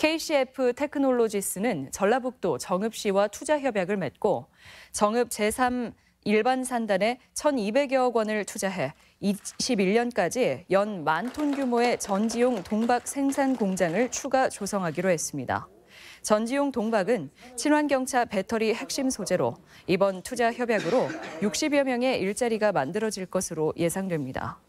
KCF 테크놀로지스는 전라북도 정읍시와 투자 협약을 맺고 정읍 제3 일반 산단에 1,200여억 원을 투자해 21년까지 연 만 톤 규모의 전지용 동박 생산 공장을 추가 조성하기로 했습니다. 전지용 동박은 친환경차 배터리 핵심 소재로 이번 투자 협약으로 60여 명의 일자리가 만들어질 것으로 예상됩니다.